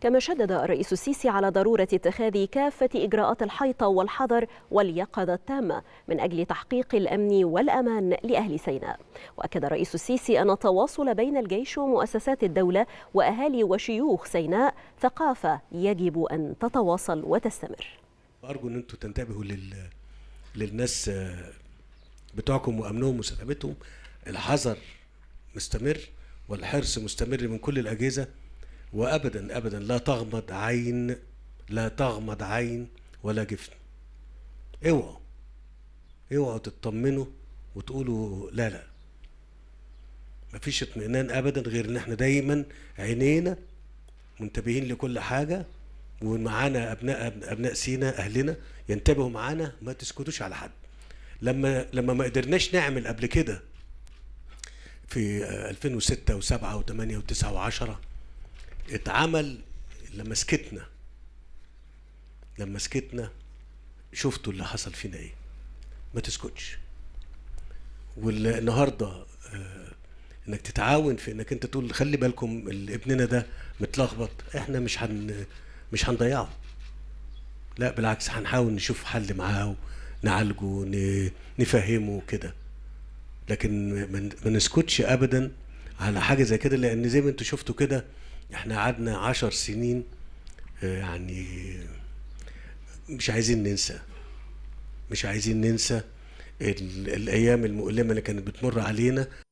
كما شدد الرئيس السيسي على ضرورة اتخاذ كافة إجراءات الحيطة والحذر واليقظة التامة من أجل تحقيق الأمن والأمان لأهل سيناء وأكد الرئيس السيسي أن التواصل بين الجيش ومؤسسات الدولة وأهالي وشيوخ سيناء ثقافة يجب أن تتواصل وتستمر أرجو أن أنتم تنتبهوا لل... للناس بتوعكم وأمنهم وسلامتهم الحذر مستمر والحرص مستمر من كل الأجهزة وابدا ابدا لا تغمض عين لا تغمض عين ولا جفن اوعوا اوعوا تطمنوا وتقولوا لا لا مفيش اطمئنان ابدا غير ان احنا دايما عينينا منتبهين لكل حاجه ومعانا ابناء ابناء سينا اهلنا ينتبهوا معانا ما تسكتوش على حد لما لما ما قدرناش نعمل قبل كده في 2006 و7 و8 و9 و10 اتعمل لما سكتنا لما سكتنا شفتوا اللي حصل فينا ايه ما تسكتش والنهارده آه، انك تتعاون في انك انت تقول خلي بالكم ابننا ده متلخبط احنا مش هن مش هنضيعه لا بالعكس هنحاول نشوف حل معاه ونعالجه نفهمه كده لكن ما نسكتش ابدا على حاجه زي كده لان زي ما انتم شفتوا كده احنا قعدنا عشر سنين آه، يعني مش عايزين ننسى مش عايزين ننسى الايام المؤلمه اللي كانت بتمر علينا